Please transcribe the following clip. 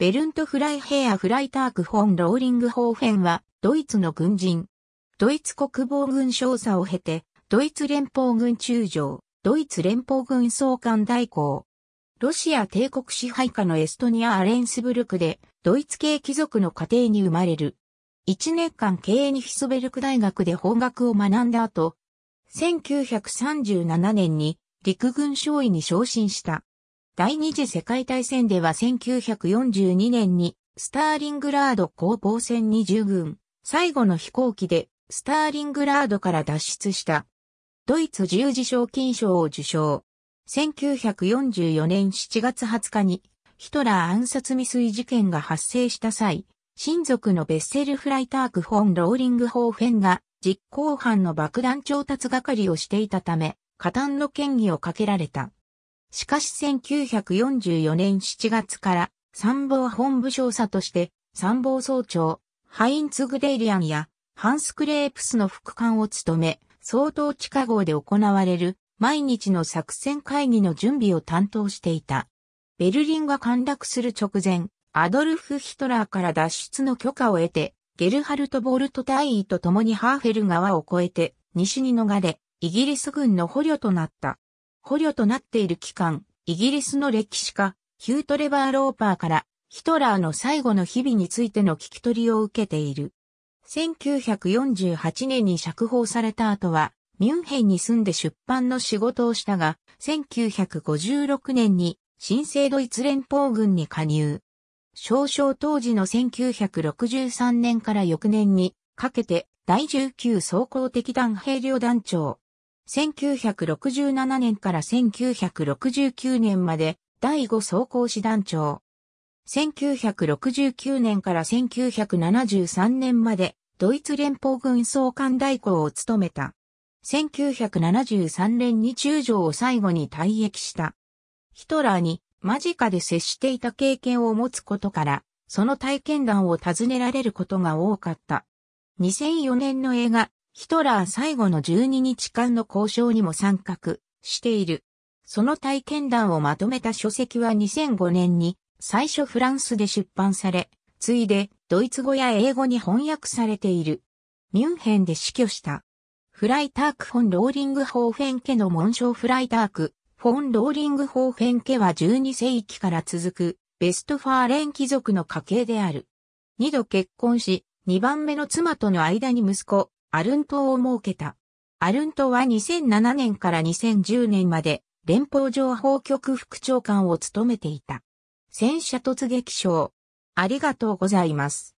ベルント・フライヘア・フライターク・フォン・ローリング・ホーフェンは、ドイツの軍人。ドイツ国防軍少佐を経て、ドイツ連邦軍中将、ドイツ連邦軍総監代行。ロシア帝国支配下のエストニア・アレンスブルクで、ドイツ系貴族の家庭に生まれる。1年間経営にヒソベルク大学で法学を学んだ後、1937年に陸軍少尉に昇進した。第二次世界大戦では1942年にスターリングラード攻防戦に従軍、最後の飛行機でスターリングラードから脱出した。ドイツ十字賞金賞を受賞。1944年7月20日にヒトラー暗殺未遂事件が発生した際、親族のベッセルフライターク・フォン・ローリング・ホーフェンが実行犯の爆弾調達係をしていたため、加担の嫌疑をかけられた。しかし1944年7月から参謀本部少佐として参謀総長、ハインツ・グデイリアンやハンス・クレープスの副官を務め、総統地下号で行われる毎日の作戦会議の準備を担当していた。ベルリンが陥落する直前、アドルフ・ヒトラーから脱出の許可を得て、ゲルハルト・ボルト大尉と共にハーフェル川を越えて、西に逃れ、イギリス軍の捕虜となった。捕虜となっている期間、イギリスの歴史家、ヒュー・トレバー・ローパーからヒトラーの最後の日々についての聞き取りを受けている。1948年に釈放された後は、ミュンヘンに住んで出版の仕事をしたが、1956年に新生ドイツ連邦軍に加入。少々当時の1963年から翌年にかけて第19総合的団兵旅団長、1967年から1969年まで第5装甲師団長。1969年から1973年までドイツ連邦軍総監代行を務めた。1973年に中将を最後に退役した。ヒトラーに間近で接していた経験を持つことから、その体験談を尋ねられることが多かった。2004年の映画、ヒトラー最後の12日間の交渉にも参画している。その体験談をまとめた書籍は2005年に最初フランスで出版され、ついでドイツ語や英語に翻訳されている。ミュンヘンで死去した。フライターク・フォン・ローリング・ホーフェン家の紋章フライターク、フォン・ローリング・ホーフェン家は12世紀から続く、ベストファーレン貴族の家系である。二度結婚し、二番目の妻との間に息子、アルントを設けた。アルントは2007年から2010年まで連邦情報局副長官を務めていた。戦車突撃賞。ありがとうございます。